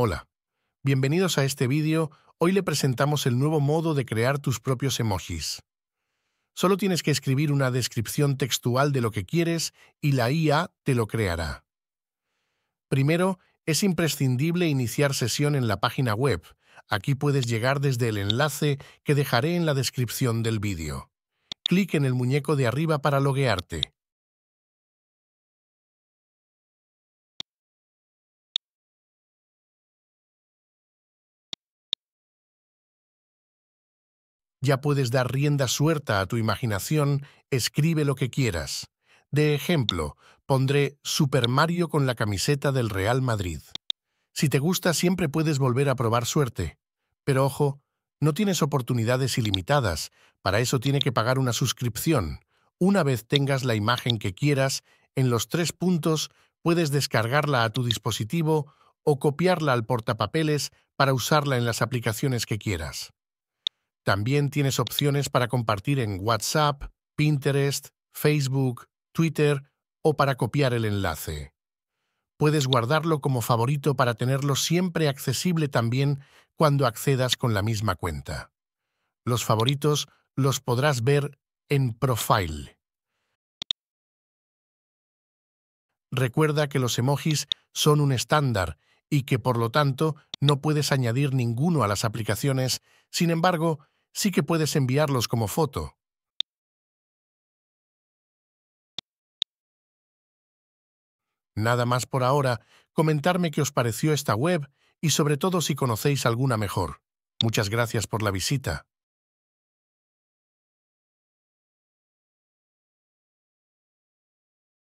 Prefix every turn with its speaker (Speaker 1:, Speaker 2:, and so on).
Speaker 1: Hola, bienvenidos a este vídeo. Hoy le presentamos el nuevo modo de crear tus propios emojis. Solo tienes que escribir una descripción textual de lo que quieres y la IA te lo creará. Primero, es imprescindible iniciar sesión en la página web. Aquí puedes llegar desde el enlace que dejaré en la descripción del vídeo. Clic en el muñeco de arriba para loguearte. Ya puedes dar rienda suelta a tu imaginación, escribe lo que quieras. De ejemplo, pondré Super Mario con la camiseta del Real Madrid. Si te gusta, siempre puedes volver a probar suerte. Pero ojo, no tienes oportunidades ilimitadas, para eso tiene que pagar una suscripción. Una vez tengas la imagen que quieras, en los tres puntos puedes descargarla a tu dispositivo o copiarla al portapapeles para usarla en las aplicaciones que quieras. También tienes opciones para compartir en WhatsApp, Pinterest, Facebook, Twitter o para copiar el enlace. Puedes guardarlo como favorito para tenerlo siempre accesible también cuando accedas con la misma cuenta. Los favoritos los podrás ver en Profile. Recuerda que los emojis son un estándar y que por lo tanto no puedes añadir ninguno a las aplicaciones. Sin embargo, sí que puedes enviarlos como foto. Nada más por ahora, comentarme qué os pareció esta web y sobre todo si conocéis alguna mejor. Muchas gracias por la visita.